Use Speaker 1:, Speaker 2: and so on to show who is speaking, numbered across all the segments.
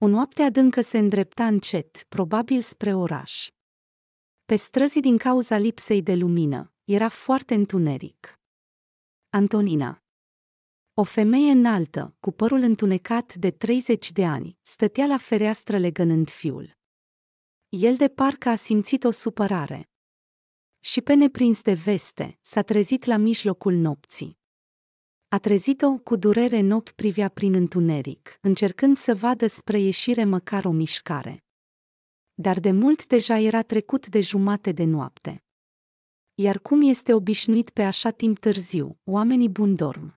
Speaker 1: O noapte adâncă se îndrepta încet, probabil spre oraș. Pe străzi din cauza lipsei de lumină, era foarte întuneric. Antonina o femeie înaltă, cu părul întunecat de 30 de ani, stătea la fereastră legănând fiul. El de parcă a simțit o supărare. Și pe neprins de veste, s-a trezit la mijlocul nopții. A trezit-o cu durere în ochi privea prin întuneric, încercând să vadă spre ieșire măcar o mișcare. Dar de mult deja era trecut de jumate de noapte. Iar cum este obișnuit pe așa timp târziu, oamenii buni dorm.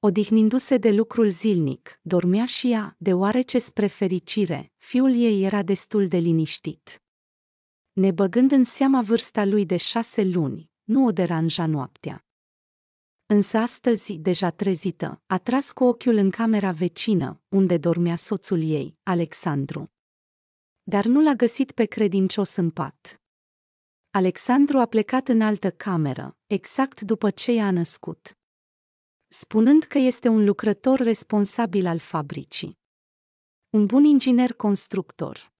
Speaker 1: Odihnindu-se de lucrul zilnic, dormea și ea, deoarece spre fericire, fiul ei era destul de liniștit. Nebăgând în seama vârsta lui de șase luni, nu o deranja noaptea. Însă astăzi, deja trezită, a tras cu ochiul în camera vecină, unde dormea soțul ei, Alexandru. Dar nu l-a găsit pe credincios în pat. Alexandru a plecat în altă cameră, exact după ce i-a născut spunând că este un lucrător responsabil al fabricii. Un bun inginer constructor.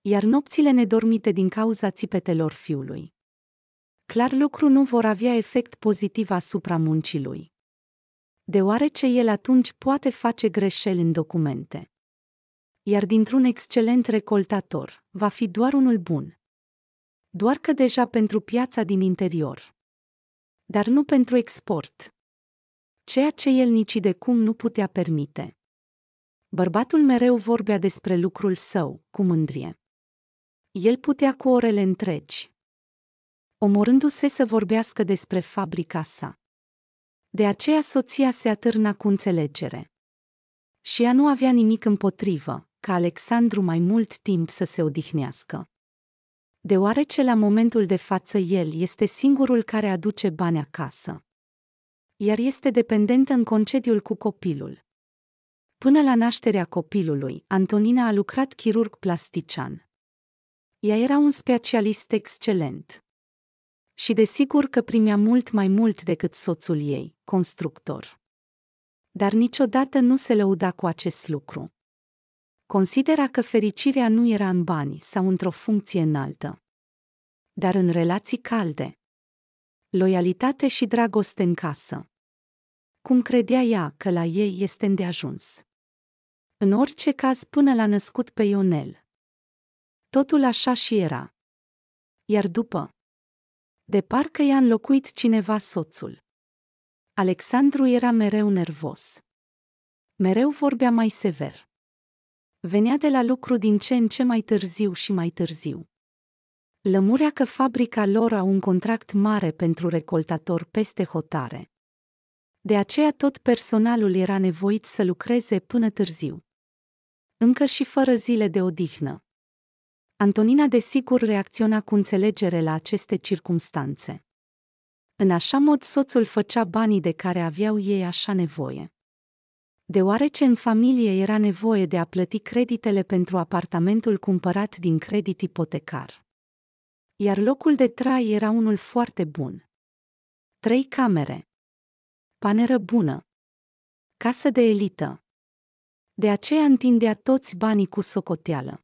Speaker 1: Iar nopțile nedormite din cauza țipetelor fiului clar lucru nu vor avea efect pozitiv asupra muncii lui. Deoarece el atunci poate face greșeli în documente. Iar dintr-un excelent recoltator, va fi doar unul bun. Doar că deja pentru piața din interior. Dar nu pentru export. Ceea ce el nici de cum nu putea permite. Bărbatul mereu vorbea despre lucrul său, cu mândrie. El putea cu orele întregi, omorându-se să vorbească despre fabrica sa. De aceea soția se atârna cu înțelegere. Și ea nu avea nimic împotrivă, ca Alexandru mai mult timp să se odihnească. Deoarece la momentul de față el este singurul care aduce bani acasă. Iar este dependentă în concediul cu copilul. Până la nașterea copilului, Antonina a lucrat chirurg plastician. Ea era un specialist excelent și desigur că primea mult mai mult decât soțul ei, constructor. Dar niciodată nu se lăuda cu acest lucru. Considera că fericirea nu era în bani sau într-o funcție înaltă, dar în relații calde. Loialitate și dragoste în casă. Cum credea ea că la ei este îndeajuns. În orice caz, până l-a născut pe Ionel. Totul așa și era. Iar după, de parcă i-a înlocuit cineva soțul. Alexandru era mereu nervos. Mereu vorbea mai sever. Venea de la lucru din ce în ce mai târziu și mai târziu. Lămurea că fabrica lor a un contract mare pentru recoltator peste hotare. De aceea tot personalul era nevoit să lucreze până târziu. Încă și fără zile de odihnă. Antonina desigur reacționa cu înțelegere la aceste circumstanțe. În așa mod soțul făcea banii de care aveau ei așa nevoie. Deoarece în familie era nevoie de a plăti creditele pentru apartamentul cumpărat din credit ipotecar. Iar locul de trai era unul foarte bun. Trei camere. Paneră bună. Casă de elită. De aceea întindea toți banii cu socoteală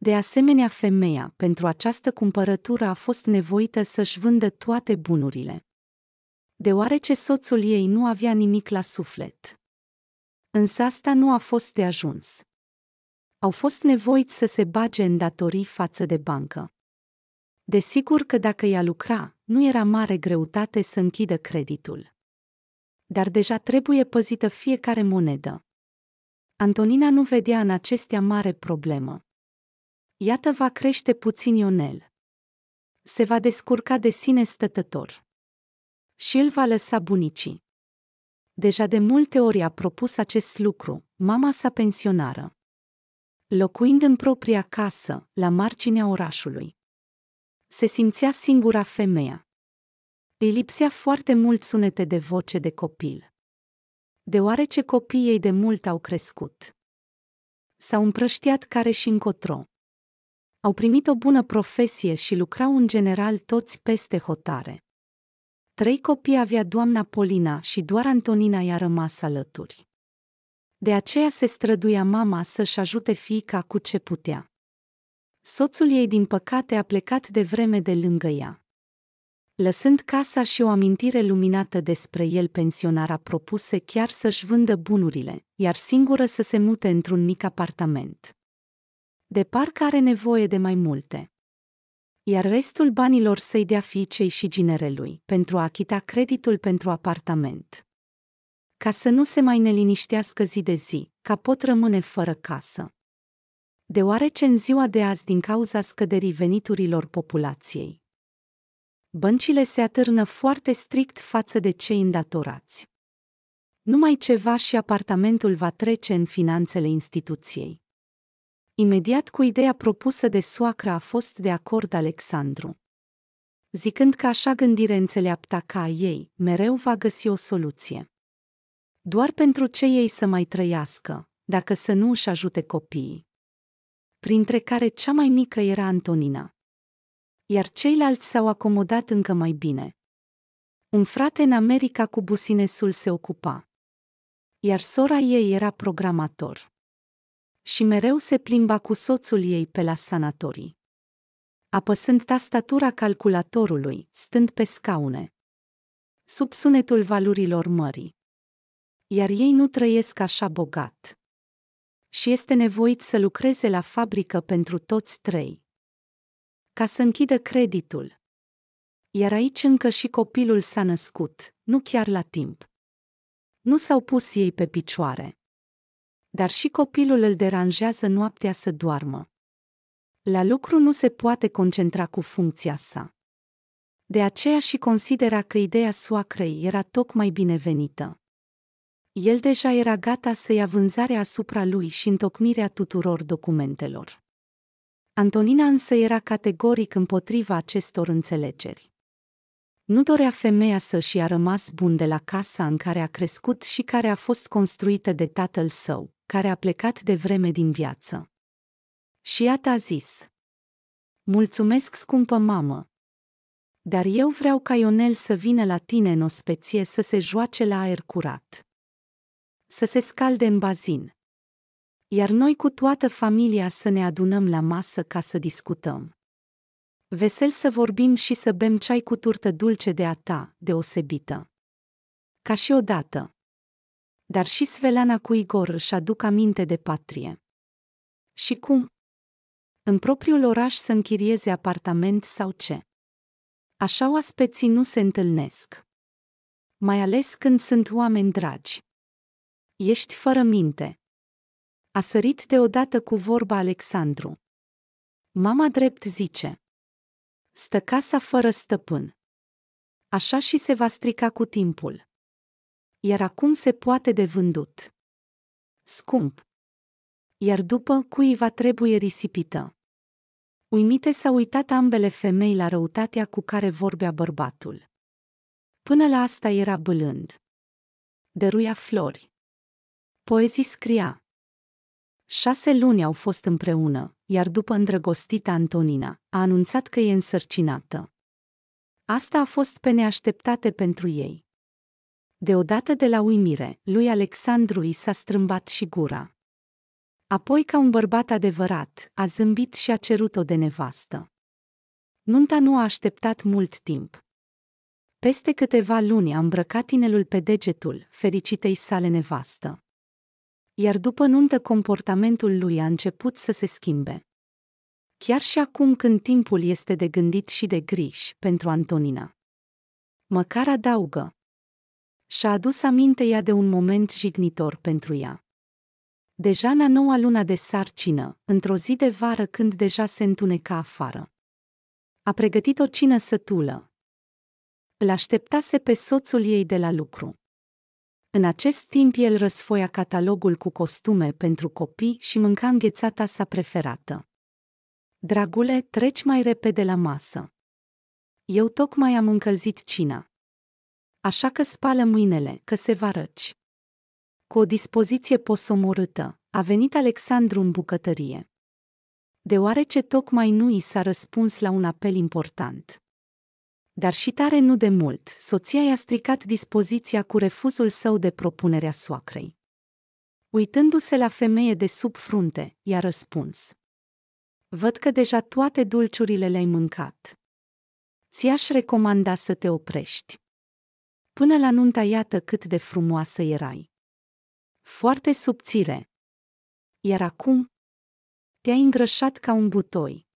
Speaker 1: de asemenea, femeia, pentru această cumpărătură a fost nevoită să-și vândă toate bunurile. Deoarece soțul ei nu avea nimic la suflet. Însă asta nu a fost de ajuns. Au fost nevoiți să se bage în datorii față de bancă. Desigur că dacă ea lucra, nu era mare greutate să închidă creditul. Dar deja trebuie păzită fiecare monedă. Antonina nu vedea în acestea mare problemă iată va crește puțin Ionel. Se va descurca de sine stătător. Și îl va lăsa bunicii. Deja de multe ori a propus acest lucru, mama sa pensionară. Locuind în propria casă, la marginea orașului. Se simțea singura femeia. Îi lipsea foarte mult sunete de voce de copil. Deoarece copiii ei de mult au crescut. S-au împrăștiat care și încotro au primit o bună profesie și lucrau în general toți peste hotare. Trei copii avea doamna Polina și doar Antonina i-a rămas alături. De aceea se străduia mama să-și ajute fiica cu ce putea. Soțul ei, din păcate, a plecat de vreme de lângă ea. Lăsând casa și o amintire luminată despre el, pensionara propuse chiar să-și vândă bunurile, iar singură să se mute într-un mic apartament de parcă are nevoie de mai multe. Iar restul banilor să-i dea fiicei și ginerelui pentru a achita creditul pentru apartament. Ca să nu se mai neliniștească zi de zi, ca pot rămâne fără casă. Deoarece în ziua de azi, din cauza scăderii veniturilor populației, băncile se atârnă foarte strict față de cei îndatorați. Numai ceva și apartamentul va trece în finanțele instituției. Imediat cu ideea propusă de soacră a fost de acord Alexandru. Zicând că așa gândire înțeleapta ca a ei, mereu va găsi o soluție. Doar pentru ce ei să mai trăiască, dacă să nu își ajute copiii. Printre care cea mai mică era Antonina. Iar ceilalți s-au acomodat încă mai bine. Un frate în America cu businesul se ocupa. Iar sora ei era programator și mereu se plimba cu soțul ei pe la sanatorii. Apăsând tastatura calculatorului, stând pe scaune. Sub sunetul valurilor mării. Iar ei nu trăiesc așa bogat. Și este nevoit să lucreze la fabrică pentru toți trei. Ca să închidă creditul. Iar aici încă și copilul s-a născut, nu chiar la timp. Nu s-au pus ei pe picioare dar și copilul îl deranjează noaptea să doarmă. La lucru nu se poate concentra cu funcția sa. De aceea și considera că ideea soacrei era tocmai binevenită. El deja era gata să ia vânzarea asupra lui și întocmirea tuturor documentelor. Antonina însă era categoric împotriva acestor înțelegeri. Nu dorea femeia să și a rămas bun de la casa în care a crescut și care a fost construită de tatăl său care a plecat de vreme din viață. Și ea a zis. Mulțumesc, scumpă mamă! Dar eu vreau ca Ionel să vină la tine în ospeție să se joace la aer curat. Să se scalde în bazin. Iar noi cu toată familia să ne adunăm la masă ca să discutăm. Vesel să vorbim și să bem ceai cu turtă dulce de a ta, deosebită. Ca și odată dar și svelana cu Igor își aduc aminte de patrie. Și cum? În propriul oraș să închirieze apartament sau ce? Așa oaspeții nu se întâlnesc. Mai ales când sunt oameni dragi. Ești fără minte. A sărit deodată cu vorba Alexandru. Mama drept zice. Stă casa fără stăpân. Așa și se va strica cu timpul iar acum se poate de vândut. Scump. Iar după va trebuie risipită. Uimite s-au uitat ambele femei la răutatea cu care vorbea bărbatul. Până la asta era bălând. Dăruia flori. Poezii scria. Șase luni au fost împreună, iar după îndrăgostita Antonina, a anunțat că e însărcinată. Asta a fost pe neașteptate pentru ei. Deodată de la uimire, lui Alexandru i s-a strâmbat și gura. Apoi, ca un bărbat adevărat, a zâmbit și a cerut-o de nevastă. Nunta nu a așteptat mult timp. Peste câteva luni a îmbrăcat inelul pe degetul, fericitei sale nevastă. Iar după nuntă comportamentul lui a început să se schimbe. Chiar și acum când timpul este de gândit și de griji pentru Antonina. Măcar adaugă, și-a adus aminte ea de un moment jignitor pentru ea. Deja la noua luna de sarcină, într-o zi de vară când deja se întuneca afară. A pregătit o cină sătulă. Îl așteptase pe soțul ei de la lucru. În acest timp el răsfoia catalogul cu costume pentru copii și mânca înghețata sa preferată. Dragule, treci mai repede la masă. Eu tocmai am încălzit cina. Așa că spală mâinele, că se va răci. Cu o dispoziție posomorâtă, a venit Alexandru în bucătărie. Deoarece tocmai nu i s-a răspuns la un apel important. Dar și tare nu de mult, soția i-a stricat dispoziția cu refuzul său de propunerea soacrei. Uitându-se la femeie de sub frunte, i-a răspuns. Văd că deja toate dulciurile le-ai mâncat. Ți-aș recomanda să te oprești. Până la nunta iată cât de frumoasă erai. Foarte subțire. Iar acum? Te-ai îngrășat ca un butoi.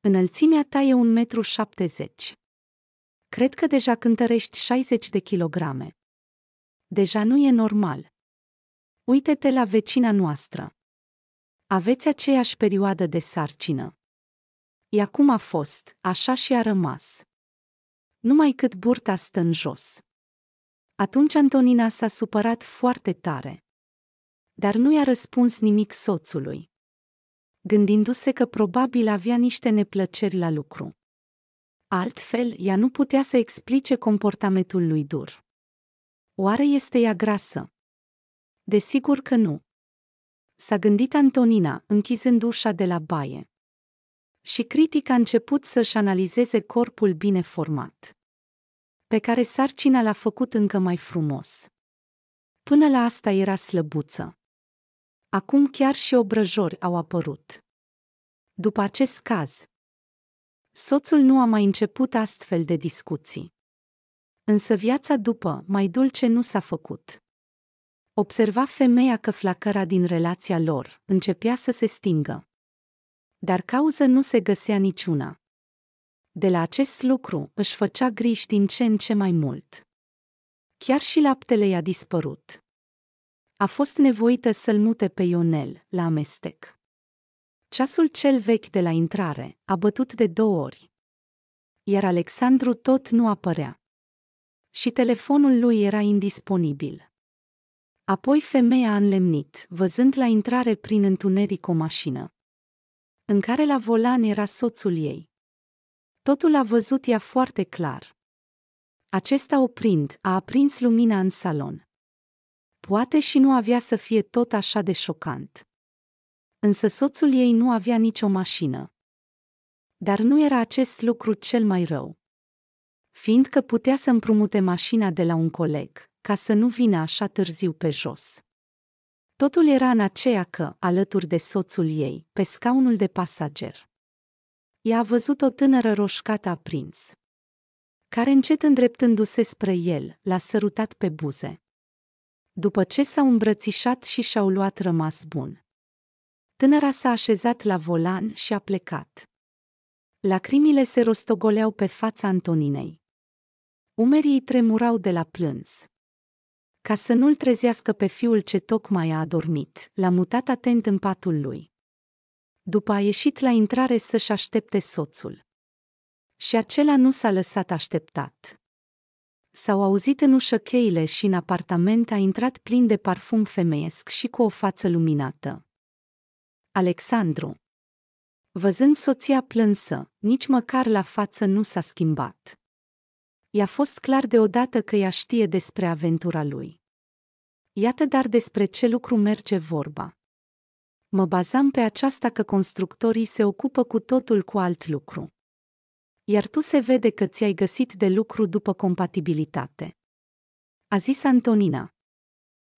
Speaker 1: Înălțimea ta e un metru șaptezeci. Cred că deja cântărești 60 de kilograme. Deja nu e normal. Uite-te la vecina noastră. Aveți aceeași perioadă de sarcină. Ea acum a fost, așa și a rămas numai cât burta stă în jos. Atunci Antonina s-a supărat foarte tare. Dar nu i-a răspuns nimic soțului. Gândindu-se că probabil avea niște neplăceri la lucru. Altfel, ea nu putea să explice comportamentul lui dur. Oare este ea grasă? Desigur că nu. S-a gândit Antonina, închizând ușa de la baie. Și critic a început să-și analizeze corpul bine format pe care sarcina l-a făcut încă mai frumos. Până la asta era slăbuță. Acum chiar și obrăjori au apărut. După acest caz, soțul nu a mai început astfel de discuții. Însă viața după, mai dulce nu s-a făcut. Observa femeia că flacăra din relația lor începea să se stingă. Dar cauză nu se găsea niciuna de la acest lucru își făcea griji din ce în ce mai mult. Chiar și laptele i-a dispărut. A fost nevoită să-l mute pe Ionel, la amestec. Ceasul cel vechi de la intrare a bătut de două ori. Iar Alexandru tot nu apărea. Și telefonul lui era indisponibil. Apoi femeia a înlemnit, văzând la intrare prin întuneric o mașină. În care la volan era soțul ei. Totul a văzut ea foarte clar. Acesta oprind, a aprins lumina în salon. Poate și nu avea să fie tot așa de șocant. Însă soțul ei nu avea nicio mașină. Dar nu era acest lucru cel mai rău. Fiindcă putea să împrumute mașina de la un coleg, ca să nu vină așa târziu pe jos. Totul era în aceea că, alături de soțul ei, pe scaunul de pasager, i a văzut o tânără roșcată aprins, care încet îndreptându-se spre el, l-a sărutat pe buze. După ce s-au îmbrățișat și și-au luat rămas bun. Tânăra s-a așezat la volan și a plecat. Lacrimile se rostogoleau pe fața Antoninei. Umerii îi tremurau de la plâns. Ca să nu-l trezească pe fiul ce tocmai a adormit, l-a mutat atent în patul lui după a ieșit la intrare să-și aștepte soțul. Și acela nu s-a lăsat așteptat. S-au auzit în ușă cheile și în apartament a intrat plin de parfum femeiesc și cu o față luminată. Alexandru. Văzând soția plânsă, nici măcar la față nu s-a schimbat. I-a fost clar deodată că ea știe despre aventura lui. Iată dar despre ce lucru merge vorba. Mă bazam pe aceasta că constructorii se ocupă cu totul cu alt lucru. Iar tu se vede că ți-ai găsit de lucru după compatibilitate. A zis Antonina.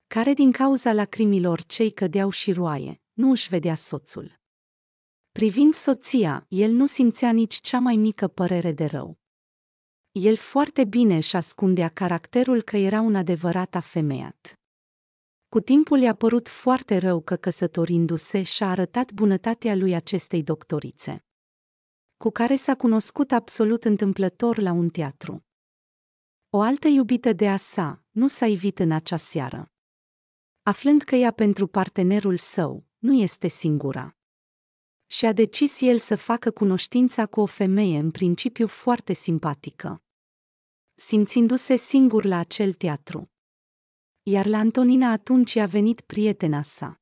Speaker 1: Care din cauza lacrimilor cei cădeau și roaie, nu își vedea soțul. Privind soția, el nu simțea nici cea mai mică părere de rău. El foarte bine își ascundea caracterul că era un adevărat afemeiat. Cu timpul i-a părut foarte rău că căsătorindu-se și-a arătat bunătatea lui acestei doctorițe, cu care s-a cunoscut absolut întâmplător la un teatru. O altă iubită de a sa nu s-a ivit în acea seară. Aflând că ea pentru partenerul său nu este singura. Și a decis el să facă cunoștința cu o femeie în principiu foarte simpatică. Simțindu-se singur la acel teatru, iar la Antonina atunci a venit prietena sa.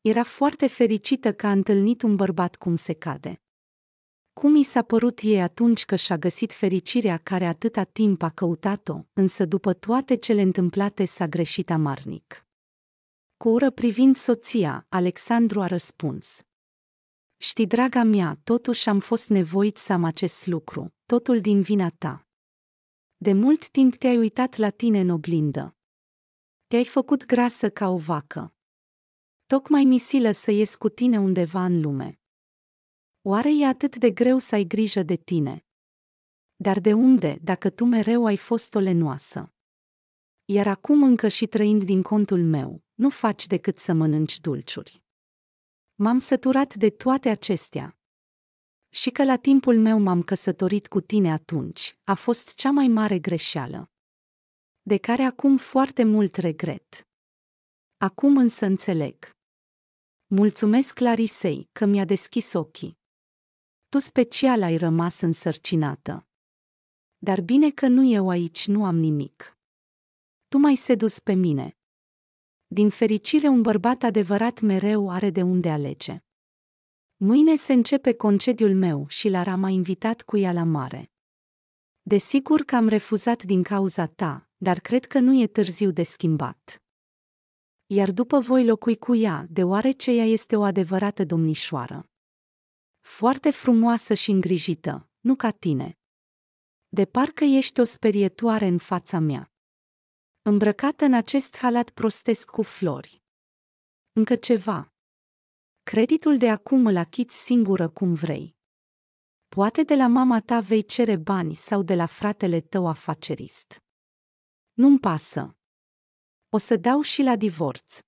Speaker 1: Era foarte fericită că a întâlnit un bărbat cum se cade. Cum i s-a părut ei atunci că și-a găsit fericirea care atâta timp a căutat-o, însă după toate cele întâmplate s-a greșit amarnic. Cu ură privind soția, Alexandru a răspuns. Știi, draga mea, totuși am fost nevoit să am acest lucru, totul din vina ta. De mult timp te-ai uitat la tine în oglindă, te-ai făcut grasă ca o vacă. Tocmai mi silă să ies cu tine undeva în lume. Oare e atât de greu să ai grijă de tine? Dar de unde, dacă tu mereu ai fost o lenoasă? Iar acum încă și trăind din contul meu, nu faci decât să mănânci dulciuri. M-am săturat de toate acestea. Și că la timpul meu m-am căsătorit cu tine atunci, a fost cea mai mare greșeală de care acum foarte mult regret. Acum însă înțeleg. Mulțumesc Clarisei că mi-a deschis ochii. Tu special ai rămas însărcinată. Dar bine că nu eu aici nu am nimic. Tu m-ai sedus pe mine. Din fericire un bărbat adevărat mereu are de unde alege. Mâine se începe concediul meu și Lara m a invitat cu ea la mare. Desigur că am refuzat din cauza ta, dar cred că nu e târziu de schimbat. Iar după voi locui cu ea, deoarece ea este o adevărată domnișoară. Foarte frumoasă și îngrijită, nu ca tine. De parcă ești o sperietoare în fața mea. Îmbrăcată în acest halat prostesc cu flori. Încă ceva. Creditul de acum îl achiți singură cum vrei. Poate de la mama ta vei cere bani sau de la fratele tău afacerist. Nu-mi pasă. O să dau și la divorț.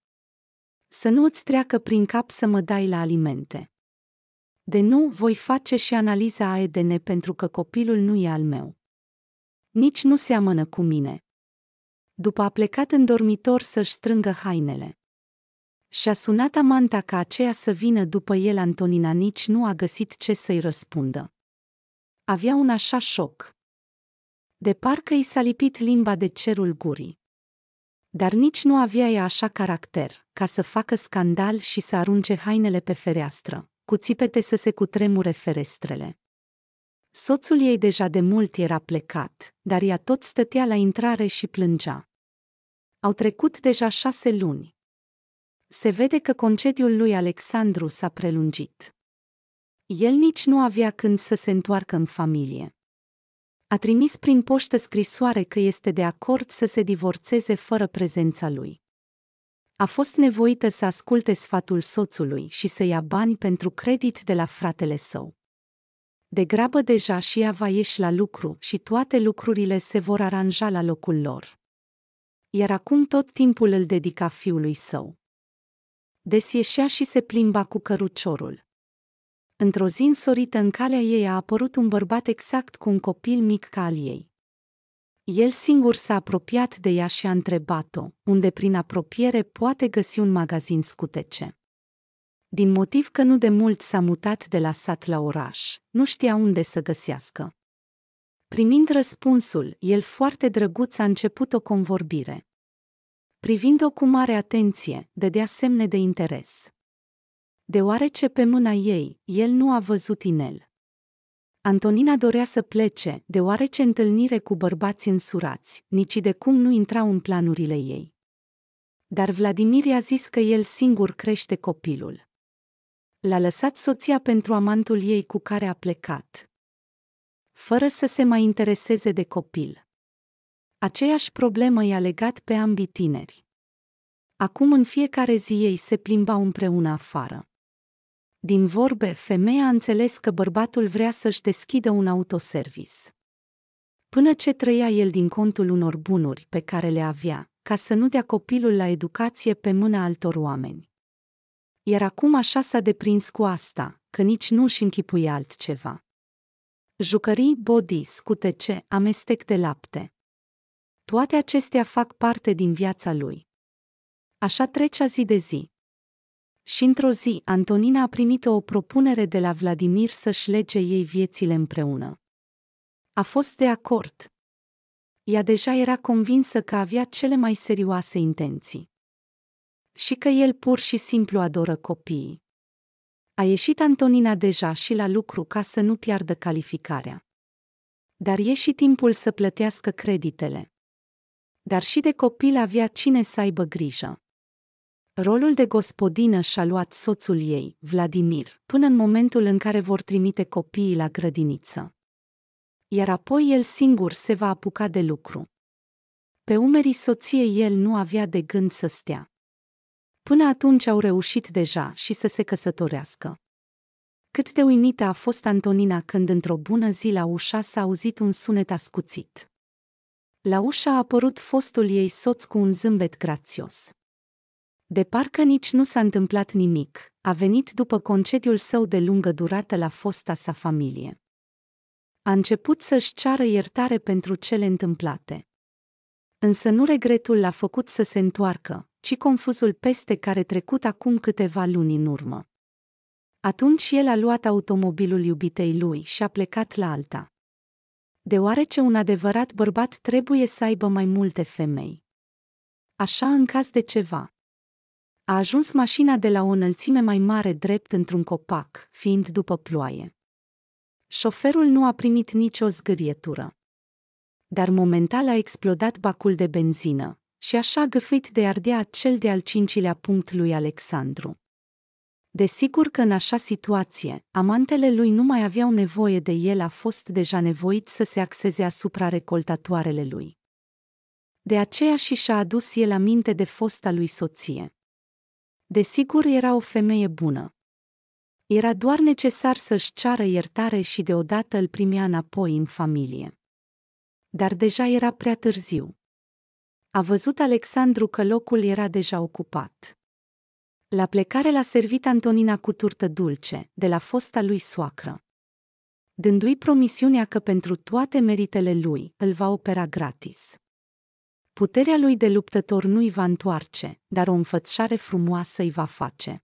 Speaker 1: Să nu îți treacă prin cap să mă dai la alimente. De nu voi face și analiza ADN pentru că copilul nu e al meu. Nici nu seamănă cu mine. După a plecat în dormitor să-și strângă hainele. Și-a sunat amanta ca aceea să vină după el Antonina nici nu a găsit ce să-i răspundă. Avea un așa șoc de parcă i s-a lipit limba de cerul gurii. Dar nici nu avea ea așa caracter, ca să facă scandal și să arunce hainele pe fereastră, cu țipete să se cutremure ferestrele. Soțul ei deja de mult era plecat, dar ea tot stătea la intrare și plângea. Au trecut deja șase luni. Se vede că concediul lui Alexandru s-a prelungit. El nici nu avea când să se întoarcă în familie a trimis prin poștă scrisoare că este de acord să se divorțeze fără prezența lui. A fost nevoită să asculte sfatul soțului și să ia bani pentru credit de la fratele său. De grabă deja și ea va ieși la lucru și toate lucrurile se vor aranja la locul lor. Iar acum tot timpul îl dedica fiului său. Desieșea și se plimba cu căruciorul. Într-o zi însorită în calea ei a apărut un bărbat exact cu un copil mic ca al ei. El singur s-a apropiat de ea și a întrebat-o, unde prin apropiere poate găsi un magazin scutece. Din motiv că nu de mult s-a mutat de la sat la oraș, nu știa unde să găsească. Primind răspunsul, el foarte drăguț a început o convorbire. Privind-o cu mare atenție, dădea semne de interes deoarece pe mâna ei, el nu a văzut inel. Antonina dorea să plece, deoarece întâlnire cu bărbați însurați, nici de cum nu intrau în planurile ei. Dar Vladimir i-a zis că el singur crește copilul. L-a lăsat soția pentru amantul ei cu care a plecat. Fără să se mai intereseze de copil. Aceeași problemă i-a legat pe ambii tineri. Acum în fiecare zi ei se plimbau împreună afară. Din vorbe, femeia a înțeles că bărbatul vrea să-și deschidă un autoservis. Până ce trăia el din contul unor bunuri pe care le avea, ca să nu dea copilul la educație pe mâna altor oameni. Iar acum așa s-a deprins cu asta, că nici nu și închipui altceva. Jucării body, scutece, amestec de lapte. Toate acestea fac parte din viața lui. Așa trecea zi de zi, și într-o zi, Antonina a primit o propunere de la Vladimir să-și lege ei viețile împreună. A fost de acord. Ea deja era convinsă că avea cele mai serioase intenții. Și că el pur și simplu adoră copiii. A ieșit Antonina deja și la lucru ca să nu piardă calificarea. Dar e și timpul să plătească creditele. Dar și de copil avea cine să aibă grijă. Rolul de gospodină și-a luat soțul ei, Vladimir, până în momentul în care vor trimite copiii la grădiniță. Iar apoi el singur se va apuca de lucru. Pe umerii soției el nu avea de gând să stea. Până atunci au reușit deja și să se căsătorească. Cât de uimită a fost Antonina când într-o bună zi la ușa s-a auzit un sunet ascuțit. La ușa a apărut fostul ei soț cu un zâmbet grațios. De parcă nici nu s-a întâmplat nimic, a venit după concediul său de lungă durată la fosta sa familie. A început să-și ceară iertare pentru cele întâmplate. Însă nu regretul l-a făcut să se întoarcă, ci confuzul peste care trecut acum câteva luni în urmă. Atunci el a luat automobilul iubitei lui și a plecat la alta. Deoarece un adevărat bărbat trebuie să aibă mai multe femei. Așa în caz de ceva, a ajuns mașina de la o înălțime mai mare drept într-un copac, fiind după ploaie. Șoferul nu a primit nicio zgârietură. Dar momental a explodat bacul de benzină și așa găfuit de ardea cel de-al cincilea punct lui Alexandru. Desigur că în așa situație, amantele lui nu mai aveau nevoie de el a fost deja nevoit să se axeze asupra recoltatoarele lui. De aceea și și-a adus el aminte de fosta lui soție. Desigur era o femeie bună. Era doar necesar să-și ceară iertare și deodată îl primea înapoi în familie. Dar deja era prea târziu. A văzut Alexandru că locul era deja ocupat. La plecare l-a servit Antonina cu turtă dulce, de la fosta lui soacră. Dându-i promisiunea că pentru toate meritele lui îl va opera gratis. Puterea lui de luptător nu-i va întoarce, dar o înfățișare frumoasă îi va face.